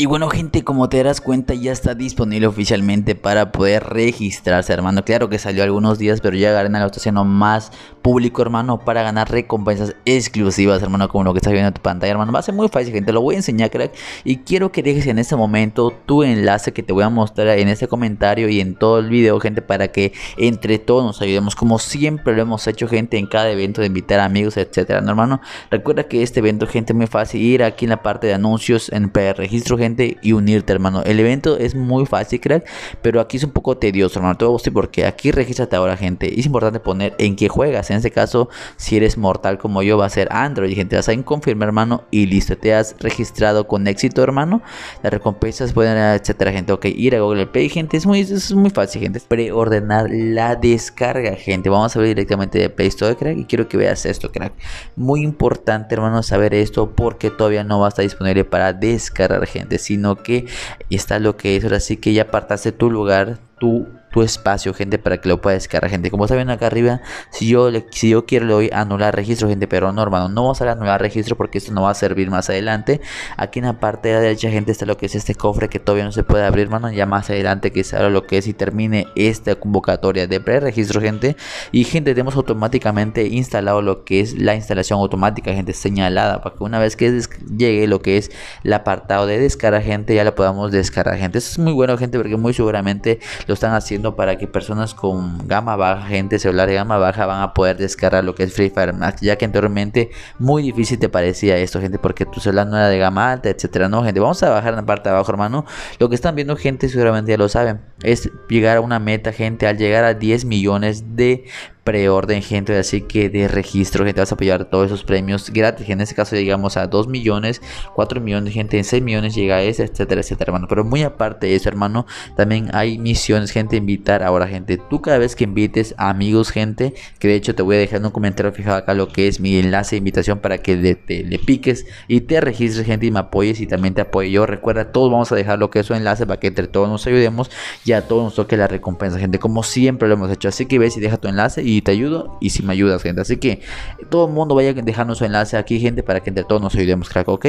Y bueno gente, como te darás cuenta ya está disponible oficialmente para poder registrarse hermano. Claro que salió algunos días, pero ya Garena lo está haciendo más público hermano para ganar recompensas exclusivas hermano, como lo que estás viendo en tu pantalla hermano. Va a ser muy fácil gente, lo voy a enseñar crack. Y quiero que dejes en este momento tu enlace que te voy a mostrar en este comentario y en todo el video gente para que entre todos nos ayudemos como siempre lo hemos hecho gente en cada evento de invitar amigos etcétera hermano. Recuerda que este evento gente es muy fácil ir aquí en la parte de anuncios en registro, gente y unirte, hermano. El evento es muy fácil, crack, pero aquí es un poco tedioso, hermano. Te voy porque aquí regístrate ahora, gente. Es importante poner en qué juegas. En este caso, si eres mortal como yo, va a ser Android, gente. Vas a confirmar, hermano, y listo. Te has registrado con éxito, hermano. Las recompensas pueden, etcétera, gente. Ok, ir a Google Play, gente. Es muy, es muy fácil, gente. Preordenar la descarga, gente. Vamos a ver directamente de Play Store, crack. Y quiero que veas esto, crack. Muy importante, hermano, saber esto porque todavía no va a estar disponible para descargar, gente sino que está lo que es, ahora sí que ya apartaste tu lugar, tu tu espacio, gente, para que lo pueda descargar, gente. Como saben acá arriba, si yo, si yo quiero le doy anular registro, gente, pero no, hermano, no vamos a anular registro porque esto no va a servir más adelante. Aquí en la parte de la derecha, gente, está lo que es este cofre que todavía no se puede abrir, hermano. Ya más adelante que se lo que es y termine esta convocatoria de preregistro, gente. Y, gente, tenemos automáticamente instalado lo que es la instalación automática, gente, señalada, para que una vez que llegue lo que es el apartado de descarga, gente, ya la podamos descargar, gente. eso es muy bueno, gente, porque muy seguramente lo están haciendo para que personas con gama baja, gente celular de gama baja, van a poder descargar lo que es Free Fire Max, ya que anteriormente muy difícil te parecía esto, gente, porque tu celular no era de gama alta, etcétera. No, gente, vamos a bajar en la parte de abajo, hermano. Lo que están viendo, gente, seguramente ya lo saben, es llegar a una meta, gente. Al llegar a 10 millones de preorden, gente. Así que de registro, gente, vas a apoyar todos esos premios gratis. en este caso llegamos a 2 millones, 4 millones, gente. En 6 millones llega a ese, etcétera, etcétera, hermano. Pero muy aparte de eso, hermano, también hay misiones, gente. Invitar ahora, gente. Tú cada vez que invites amigos, gente, que de hecho te voy a dejar en un comentario fijado acá lo que es mi enlace de invitación para que le, te, le piques y te registres, gente, y me apoyes y también te apoyo. Yo recuerda, todos vamos a dejar lo que es su enlace para que entre todos nos ayudemos ya todos nos toque la recompensa, gente, como siempre lo hemos hecho. Así que ves y deja tu enlace y te ayudo y si me ayudas, gente. Así que todo el mundo vaya a dejarnos su enlace aquí, gente, para que entre todos nos ayudemos, crack, ¿ok?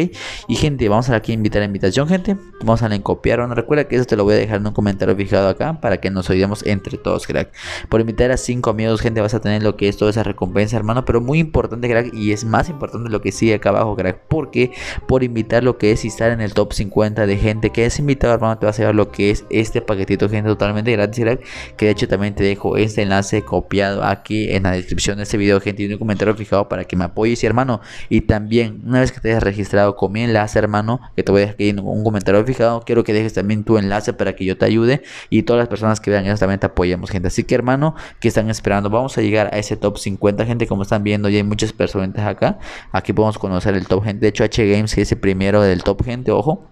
Y gente, vamos a aquí invitar a invitación, gente. Vamos a la copiar, recuerda que eso te lo voy a dejar en un comentario fijado acá para que nos ayudemos entre todos, crack. Por invitar a cinco amigos, gente, vas a tener lo que es toda esa recompensa, hermano, pero muy importante, crack, y es más importante lo que sigue acá abajo, crack, porque por invitar lo que es y estar en el top 50 de gente que es invitado, hermano, te vas a llevar lo que es este paquetito gente totalmente gratis que de hecho también te dejo este enlace copiado aquí en la descripción de este video gente y un comentario fijado para que me apoyes hermano y también una vez que te hayas registrado con mi enlace hermano que te voy a dejar un comentario fijado quiero que dejes también tu enlace para que yo te ayude y todas las personas que vean eso también te apoyemos gente así que hermano que están esperando vamos a llegar a ese top 50 gente como están viendo ya hay muchas personas acá aquí podemos conocer el top gente de hecho H Games que es el primero del top gente ojo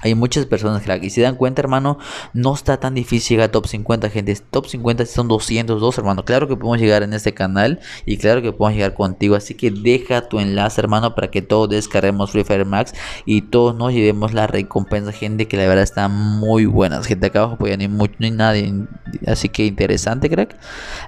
hay muchas personas, crack. Y si dan cuenta, hermano, no está tan difícil llegar a top 50, gente. Top 50 son 202, hermano. Claro que podemos llegar en este canal y claro que podemos llegar contigo. Así que deja tu enlace, hermano, para que todos descarguemos Free Fire Max y todos nos llevemos la recompensa, gente, que la verdad está muy buena. Gente, acá abajo pues ya ni mucho ni nadie. Así que interesante, crack.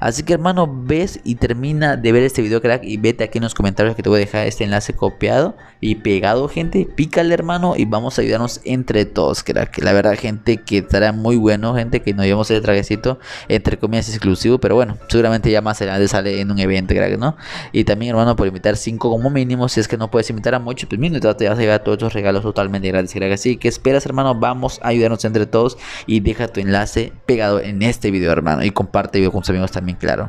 Así que, hermano, ves y termina de ver este video, crack. Y vete aquí en los comentarios que te voy a dejar este enlace copiado y pegado, gente. Pícale, hermano, y vamos a ayudarnos en entre todos, que La verdad, gente que estará muy bueno, gente que no llevamos el trajecito, entre comillas, exclusivo, pero bueno, seguramente ya más adelante sale en un evento, crack, ¿no? Y también, hermano, por invitar cinco como mínimo, si es que no puedes invitar a muchos, pues mínimo, te vas a llevar todos los regalos totalmente gratis, crack. Así que esperas, hermano, vamos a ayudarnos entre todos y deja tu enlace pegado en este video, hermano, y comparte video con tus amigos también, claro.